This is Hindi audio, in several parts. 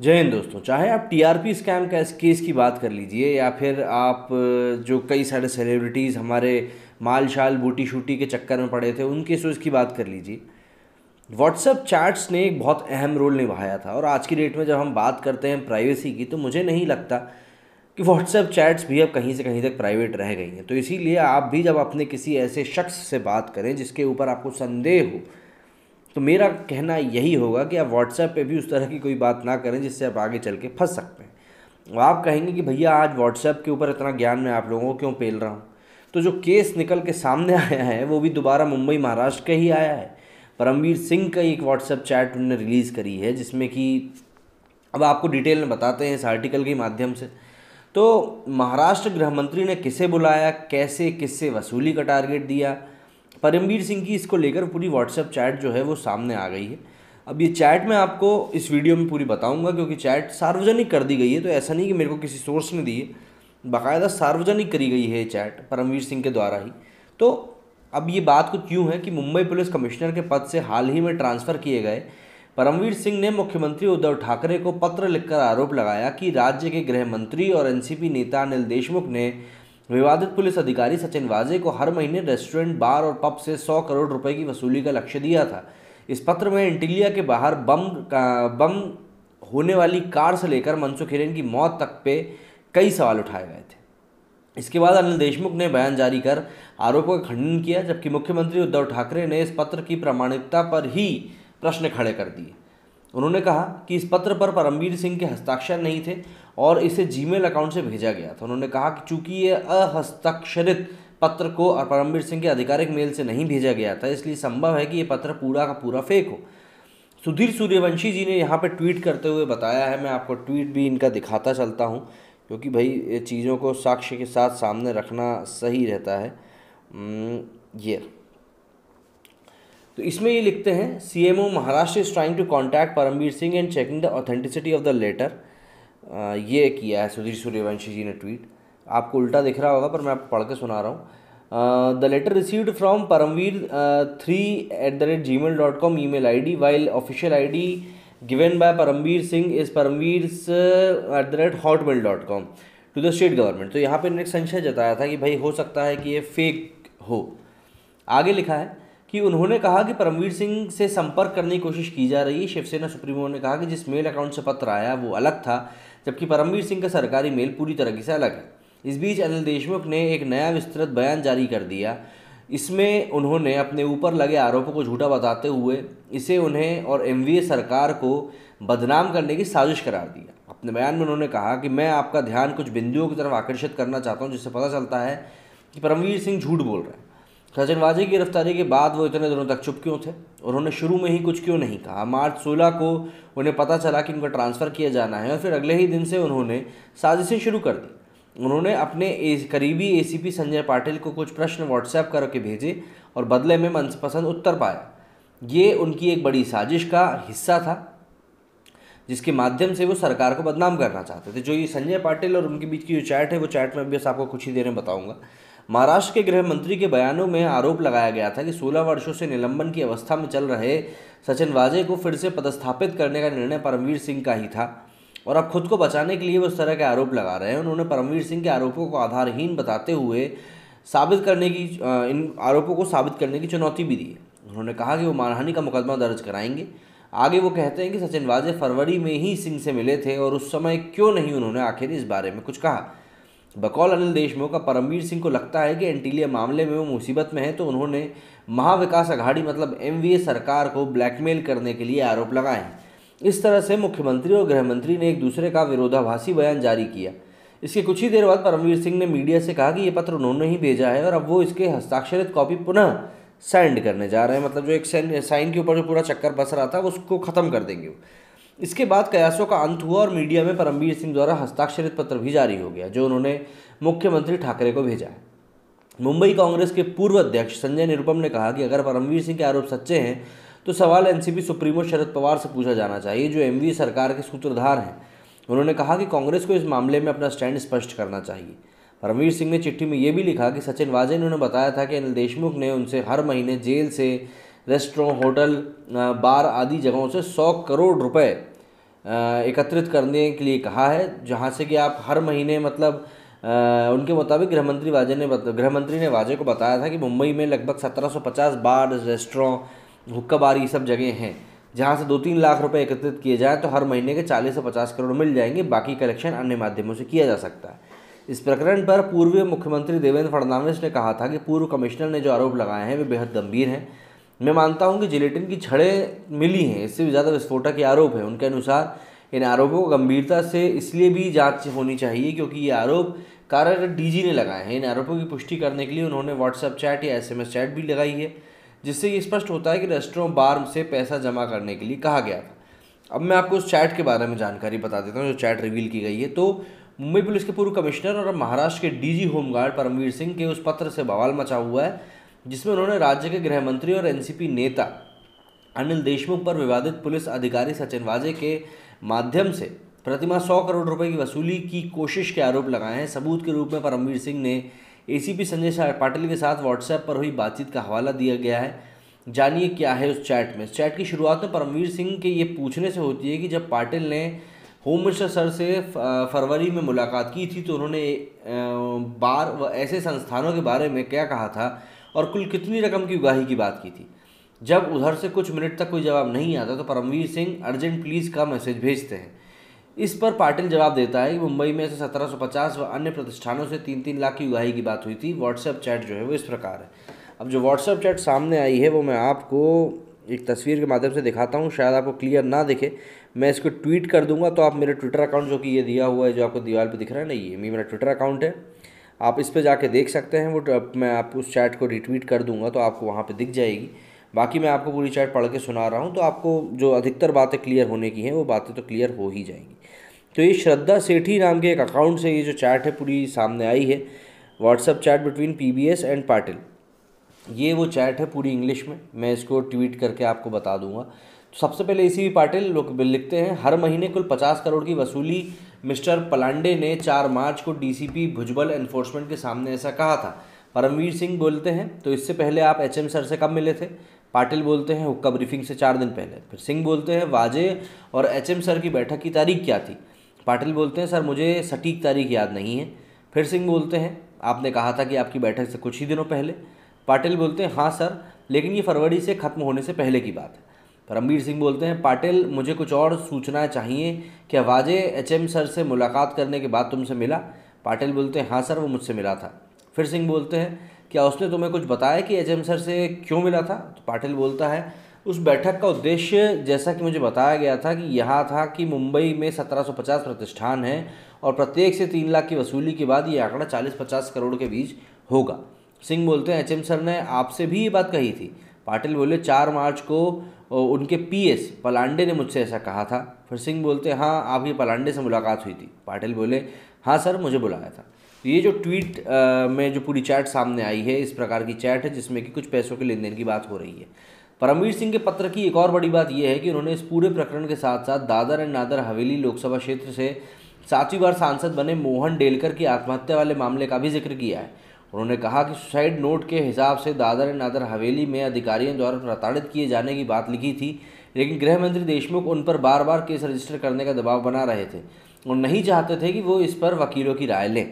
जय हिंद दोस्तों चाहे आप टीआरपी स्कैम का केस की बात कर लीजिए या फिर आप जो कई सारे सेलिब्रिटीज़ हमारे माल शाल बूटी शूटी के चक्कर में पड़े थे उन सोच की बात कर लीजिए व्हाट्सएप चैट्स ने एक बहुत अहम रोल निभाया था और आज की डेट में जब हम बात करते हैं प्राइवेसी की तो मुझे नहीं लगता कि व्हाट्सएप चैट्स भी अब कहीं से कहीं तक प्राइवेट रह गई हैं तो इसीलिए आप भी जब अपने किसी ऐसे शख्स से बात करें जिसके ऊपर आपको संदेह हो तो मेरा कहना यही होगा कि आप व्हाट्सएप पे भी उस तरह की कोई बात ना करें जिससे आप आगे चल के फंस सकते हैं आप कहेंगे कि भैया आज व्हाट्सएप के ऊपर इतना ज्ञान मैं आप लोगों को क्यों पेल रहा हूँ तो जो केस निकल के सामने आया है वो भी दोबारा मुंबई महाराष्ट्र का ही आया है परमवीर सिंह का एक व्हाट्सएप चैट उन्होंने रिलीज़ करी है जिसमें कि अब आपको डिटेल में बताते हैं इस आर्टिकल के माध्यम से तो महाराष्ट्र गृह मंत्री ने किसे बुलाया कैसे किससे वसूली का टारगेट दिया परमवीर सिंह की इसको लेकर पूरी व्हाट्सएप चैट जो है वो सामने आ गई है अब ये चैट मैं आपको इस वीडियो में पूरी बताऊंगा क्योंकि चैट सार्वजनिक कर दी गई है तो ऐसा नहीं कि मेरे को किसी सोर्स ने दी है बाकायदा सार्वजनिक करी गई है ये चैट परमवीर सिंह के द्वारा ही तो अब ये बात कुछ यूँ है कि मुंबई पुलिस कमिश्नर के पद से हाल ही में ट्रांसफ़र किए गए परमवीर सिंह ने मुख्यमंत्री उद्धव ठाकरे को पत्र लिखकर आरोप लगाया कि राज्य के गृह मंत्री और एनसीपी नेता अनिल देशमुख ने विवादित पुलिस अधिकारी सचिन वाजे को हर महीने रेस्टोरेंट बार और पब से 100 करोड़ रुपए की वसूली का लक्ष्य दिया था इस पत्र में इंटीलिया के बाहर बम बम होने वाली कार से लेकर मनसुख हिरेन की मौत तक पे कई सवाल उठाए गए थे इसके बाद अनिल देशमुख ने बयान जारी कर आरोपों का खंडन किया जबकि मुख्यमंत्री उद्धव ठाकरे ने इस पत्र की प्रामाणिकता पर ही प्रश्न खड़े कर दिए उन्होंने कहा कि इस पत्र पर परमवीर सिंह के हस्ताक्षर नहीं थे और इसे जीमेल अकाउंट से भेजा गया था उन्होंने कहा कि चूंकि ये अहस्ताक्षरित पत्र को और परमवीर सिंह के आधिकारिक मेल से नहीं भेजा गया था इसलिए संभव है कि ये पत्र पूरा का पूरा फेक हो सुधीर सूर्यवंशी जी ने यहाँ पर ट्वीट करते हुए बताया है मैं आपको ट्वीट भी इनका दिखाता चलता हूँ क्योंकि भाई चीज़ों को साक्ष्य के साथ सामने रखना सही रहता है ये तो इसमें ये लिखते हैं C M O Maharashtra is trying to contact Paramvir Singh and checking the authenticity of the letter ये किया है सुधीर सूर्यवंशी जी ने ट्वीट आपको उल्टा दिख रहा होगा पर मैं आपको पढ़ के सुना रहा हूँ the letter received from Paramvir three at the rate Gmail dot com email I D while official I D given by Paramvir Singh is Paramvir at the rate Hotmail dot com to the state government तो यहाँ पर इन्होंने संशय जताया था कि भाई हो सकता है कि ये फेक हो आगे लिखा है कि उन्होंने कहा कि परमवीर सिंह से संपर्क करने की कोशिश की जा रही है शिवसेना सुप्रीमो ने कहा कि जिस मेल अकाउंट से पत्र आया वो अलग था जबकि परमवीर सिंह का सरकारी मेल पूरी तरीके से अलग है इस बीच अनिल देशमुख ने एक नया विस्तृत बयान जारी कर दिया इसमें उन्होंने अपने ऊपर लगे आरोपों को झूठा बताते हुए इसे उन्हें और एम सरकार को बदनाम करने की साजिश करार दिया अपने बयान में उन्होंने कहा कि मैं आपका ध्यान कुछ बिंदुओं की तरफ आकर्षित करना चाहता हूँ जिससे पता चलता है कि परमवीर सिंह झूठ बोल रहे हैं सजनवाजी की गिरफ्तारी के बाद वो इतने दिनों तक चुप क्यों थे उन्होंने शुरू में ही कुछ क्यों नहीं कहा मार्च सोलह को उन्हें पता चला कि उनका ट्रांसफ़र किया जाना है और फिर अगले ही दिन से उन्होंने साजिशें शुरू कर दी उन्होंने अपने करीबी ए संजय पाटिल को कुछ प्रश्न व्हाट्सएप करके भेजे और बदले में मनपसंद उत्तर पाया ये उनकी एक बड़ी साजिश का हिस्सा था जिसके माध्यम से वो सरकार को बदनाम करना चाहते थे जो ये संजय पाटिल और उनके बीच की जो चैट है वो चैट में अभी आपको कुछ ही देर में बताऊँगा महाराष्ट्र के गृह मंत्री के बयानों में आरोप लगाया गया था कि 16 वर्षों से निलंबन की अवस्था में चल रहे सचिन वाजे को फिर से पदस्थापित करने का निर्णय परमवीर सिंह का ही था और अब खुद को बचाने के लिए वो इस तरह के आरोप लगा रहे हैं उन्होंने परमवीर सिंह के आरोपों को आधारहीन बताते हुए साबित करने की इन आरोपों को साबित करने की चुनौती भी दी उन्होंने कहा कि वो मानहानि का मुकदमा दर्ज कराएंगे आगे वो कहते हैं कि सचिन वाजे फरवरी में ही सिंह से मिले थे और उस समय क्यों नहीं उन्होंने आखिर इस बारे में कुछ कहा बकौल अनिल देशमुख का परमवीर सिंह को लगता है कि एंटीलिया मामले में वो मुसीबत में है तो उन्होंने महाविकास अघाड़ी मतलब एम सरकार को ब्लैकमेल करने के लिए आरोप लगाए इस तरह से मुख्यमंत्री और गृहमंत्री ने एक दूसरे का विरोधाभासी बयान जारी किया इसके कुछ ही देर बाद परमवीर सिंह ने मीडिया से कहा कि ये पत्र उन्होंने ही भेजा है और अब वो इसके हस्ताक्षरित कॉपी पुनः साइंड करने जा रहे हैं मतलब जो एक साइन के ऊपर जो पूरा चक्कर बस रहा था उसको ख़त्म कर देंगे वो इसके बाद कयासों का अंत हुआ और मीडिया में परमवीर सिंह द्वारा हस्ताक्षरित पत्र भी जारी हो गया जो उन्होंने मुख्यमंत्री ठाकरे को भेजा मुंबई कांग्रेस के पूर्व अध्यक्ष संजय निरुपम ने कहा कि अगर परमवीर सिंह के आरोप सच्चे हैं तो सवाल एनसीपी सुप्रीमो शरद पवार से पूछा जाना चाहिए जो एम सरकार के सूत्रधार हैं उन्होंने कहा कि कांग्रेस को इस मामले में अपना स्टैंड स्पष्ट करना चाहिए परमवीर सिंह ने चिट्ठी में ये भी लिखा कि सचिन वाजे ने उन्हें बताया था कि अनिल देशमुख ने उनसे हर महीने जेल से रेस्टोरों होटल बार आदि जगहों से सौ करोड़ रुपए एकत्रित करने के लिए कहा है जहाँ से कि आप हर महीने मतलब आ, उनके मुताबिक गृह मंत्री वाजे ने गृह मंत्री ने वाजे को बताया था कि मुंबई में लगभग 1750 बार रेस्टोरों हुक्का बार ये सब जगह हैं जहाँ से दो तीन लाख रुपए एकत्रित किए जाएँ तो हर महीने के 40 से 50 करोड़ मिल जाएंगे बाकी कलेक्शन अन्य माध्यमों से किया जा सकता है इस प्रकरण पर पूर्व मुख्यमंत्री देवेंद्र फडणवीस ने कहा था कि पूर्व कमिश्नर ने जो आरोप लगाए हैं वे बेहद गंभीर हैं मैं मानता हूं कि जिलेटिन की छड़ें मिली हैं इससे भी ज़्यादा विस्फोटक के आरोप हैं उनके अनुसार इन आरोपों को गंभीरता से इसलिए भी जांच होनी चाहिए क्योंकि ये आरोप कारागार डीजी ने लगाए हैं इन आरोपों की पुष्टि करने के लिए उन्होंने व्हाट्सएप चैट या एसएमएस चैट भी लगाई है जिससे ये स्पष्ट होता है कि रेस्टोरों बार से पैसा जमा करने के लिए कहा गया था अब मैं आपको उस चैट के बारे में जानकारी बता देता हूँ जो चैट रिवील की गई है तो मुंबई पुलिस के पूर्व कमिश्नर और महाराष्ट्र के डीजी होमगार्ड परमवीर सिंह के उस पत्र से बवाल मचा हुआ है जिसमें उन्होंने राज्य के गृह मंत्री और एनसीपी नेता अनिल देशमुख पर विवादित पुलिस अधिकारी सचिन वाजे के माध्यम से प्रतिमा सौ करोड़ रुपए की वसूली की कोशिश के आरोप लगाए हैं सबूत के रूप में परमवीर सिंह ने एसीपी संजय पाटिल के साथ व्हाट्सएप पर हुई बातचीत का हवाला दिया गया है जानिए क्या है उस चैट में चैट की शुरुआत में परमवीर सिंह के ये पूछने से होती है कि जब पाटिल ने होम मिनिस्टर सर से फरवरी में मुलाकात की थी तो उन्होंने बार व ऐसे संस्थानों के बारे में क्या कहा था और कुल कितनी रकम की उगाही की बात की थी जब उधर से कुछ मिनट तक कोई जवाब नहीं आता तो परमवीर सिंह अर्जेंट प्लीज़ का मैसेज भेजते हैं इस पर पाटिल जवाब देता है कि मुंबई में से पचास व अन्य प्रतिष्ठानों से तीन तीन लाख की उगाही की बात हुई थी व्हाट्सएप चैट जो है वो इस प्रकार है अब जो व्हाट्सएप चैट सामने आई है वो मैं आपको एक तस्वीर के माध्यम से दिखाता हूँ शायद आपको क्लियर ना दिखे मैं इसको ट्वीट कर दूंगा तो आप मेरे ट्विटर अकाउंट जो कि ये दिया हुआ है जो आपको दीवार पर दिख रहा है ना ये मेरा ट्विटर अकाउंट है आप इस पर जाके देख सकते हैं वो मैं आप उस चैट को रिट्वीट कर दूंगा तो आपको वहाँ पे दिख जाएगी बाकी मैं आपको पूरी चैट पढ़ के सुना रहा हूँ तो आपको जो अधिकतर बातें क्लियर होने की हैं वो बातें तो क्लियर हो ही जाएंगी तो ये श्रद्धा सेठी नाम के एक अकाउंट से ये जो चैट है पूरी सामने आई है WhatsApp chat between P and Patil ये वो चैट है पूरी इंग्लिश में मैं इसको ट्वीट करके आपको बता दूंगा तो सबसे पहले इसी भी पाटिल लोग लिखते हैं हर महीने कुल पचास करोड़ की वसूली मिस्टर पलांडे ने 4 मार्च को डीसीपी भुजबल एनफोर्समेंट के सामने ऐसा कहा था परमवीर सिंह बोलते हैं तो इससे पहले आप एच एम सर से कब मिले थे पाटिल बोलते हैं हुक्का ब्रीफिंग से चार दिन पहले फिर सिंह बोलते हैं वाजे और एच एम सर की बैठक की तारीख क्या थी पाटिल बोलते हैं सर मुझे सटीक तारीख याद नहीं है फिर सिंह बोलते हैं आपने कहा था कि आपकी बैठक से कुछ ही दिनों पहले पाटिल बोलते हैं हाँ सर लेकिन ये फरवरी से ख़त्म होने से पहले की बात है परमवीर सिंह बोलते हैं पाटिल मुझे कुछ और सूचना चाहिए कि आवाज़े एच एम सर से मुलाकात करने के बाद तुमसे मिला पाटिल बोलते हैं हाँ सर वो मुझसे मिला था फिर सिंह बोलते हैं क्या उसने तुम्हें कुछ बताया कि एच एम सर से क्यों मिला था तो पाटिल बोलता है उस बैठक का उद्देश्य जैसा कि मुझे बताया गया था कि यह था कि मुंबई में 1750 प्रतिष्ठान हैं और प्रत्येक से तीन लाख की वसूली के बाद ये आंकडा चालीस पचास करोड़ के बीच होगा सिंह बोलते हैं एम सर ने आपसे भी ये बात कही थी पाटिल बोले चार मार्च को और उनके पीएस पलांडे ने मुझसे ऐसा कहा था फिर सिंह बोलते हाँ आपकी पलांडे से मुलाकात हुई थी पाटिल बोले हाँ सर मुझे बुलाया था तो ये जो ट्वीट आ, में जो पूरी चैट सामने आई है इस प्रकार की चैट है जिसमें कि कुछ पैसों के लेन देन की बात हो रही है परमवीर सिंह के पत्र की एक और बड़ी बात यह है कि उन्होंने इस पूरे प्रकरण के साथ साथ दादर एंड नादर हवेली लोकसभा क्षेत्र से सातवीं बार सांसद बने मोहन डेलकर की आत्महत्या वाले मामले का भी जिक्र किया है उन्होंने कहा कि सुसाइड नोट के हिसाब से दादर एंड नादर हवेली में अधिकारियों द्वारा प्रताड़ित किए जाने की बात लिखी थी लेकिन गृह मंत्री देशमुख उन पर बार बार केस रजिस्टर करने का दबाव बना रहे थे और नहीं चाहते थे कि वो इस पर वकीलों की राय लें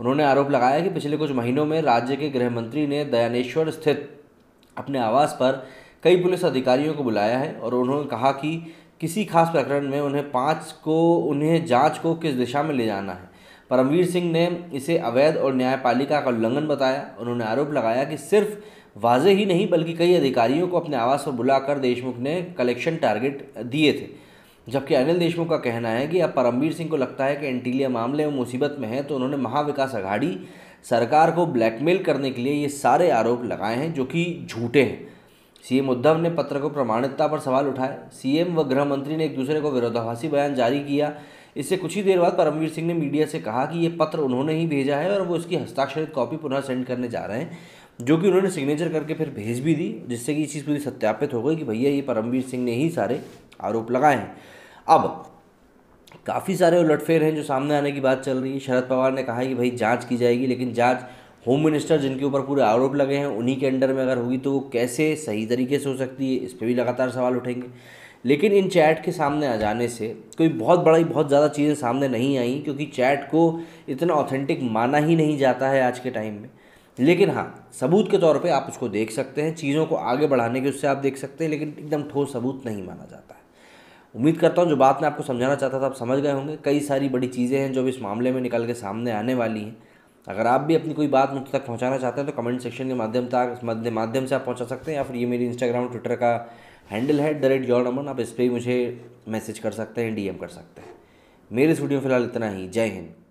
उन्होंने आरोप लगाया कि पिछले कुछ महीनों में राज्य के गृह मंत्री ने दयानेश्वर स्थित अपने आवास पर कई पुलिस अधिकारियों को बुलाया है और उन्होंने कहा कि किसी खास प्रकरण में उन्हें पाँच को उन्हें जाँच को किस दिशा में ले जाना है परमवीर सिंह ने इसे अवैध और न्यायपालिका का उल्लंघन बताया उन्होंने आरोप लगाया कि सिर्फ वाजे ही नहीं बल्कि कई अधिकारियों को अपने आवास पर बुलाकर देशमुख ने कलेक्शन टारगेट दिए थे जबकि अनिल देशमुख का कहना है कि अब परमवीर सिंह को लगता है कि एंटीलिया मामले में मुसीबत में है तो उन्होंने महाविकास अघाड़ी सरकार को ब्लैकमेल करने के लिए ये सारे आरोप लगाए हैं जो कि झूठे हैं सीएम उद्धव ने पत्र को प्रमाणिकता पर सवाल उठाए सीएम व गृह मंत्री ने एक दूसरे को विरोधाभासी बयान जारी किया इससे कुछ ही देर बाद परमवीर सिंह ने मीडिया से कहा कि ये पत्र उन्होंने ही भेजा है और वो इसकी हस्ताक्षरित कॉपी पुनः सेंड करने जा रहे हैं जो कि उन्होंने सिग्नेचर करके फिर भेज भी दी जिससे कि ये चीज़ पूरी सत्यापित हो गई कि भैया ये परमवीर सिंह ने ही सारे आरोप लगाए हैं अब काफ़ी सारे उलटफेर हैं जो सामने आने की बात चल रही है शरद पवार ने कहा है कि भाई जांच की जाएगी लेकिन जांच होम मिनिस्टर जिनके ऊपर पूरे आरोप लगे हैं उन्हीं के अंडर में अगर होगी तो वो कैसे सही तरीके से हो सकती है इस पर भी लगातार सवाल उठेंगे लेकिन इन चैट के सामने आ जाने से कोई बहुत बड़ा बहुत ज़्यादा चीज़ें सामने नहीं आई क्योंकि चैट को इतना ऑथेंटिक माना ही नहीं जाता है आज के टाइम में लेकिन हाँ सबूत के तौर पे आप उसको देख सकते हैं चीज़ों को आगे बढ़ाने के उससे आप देख सकते हैं लेकिन एकदम ठोस सबूत नहीं माना जाता है उम्मीद करता हूँ जो बात मैं आपको समझाना चाहता था आप समझ गए होंगे कई सारी बड़ी चीज़ें हैं जो इस मामले में निकल के सामने आने वाली हैं अगर आप भी अपनी कोई बात मुझ तक पहुँचाना चाहते हैं तो कमेंट सेक्शन के माध्यम तक माध्यम से आप पहुँचा सकते हैं या फिर ये मेरी इंस्टाग्राम ट्विटर का हैंडल है द रेट जॉन अमन आप इस पर मुझे मैसेज कर सकते हैं डीएम कर सकते हैं मेरे स्टूडियो फिलहाल इतना ही जय हिंद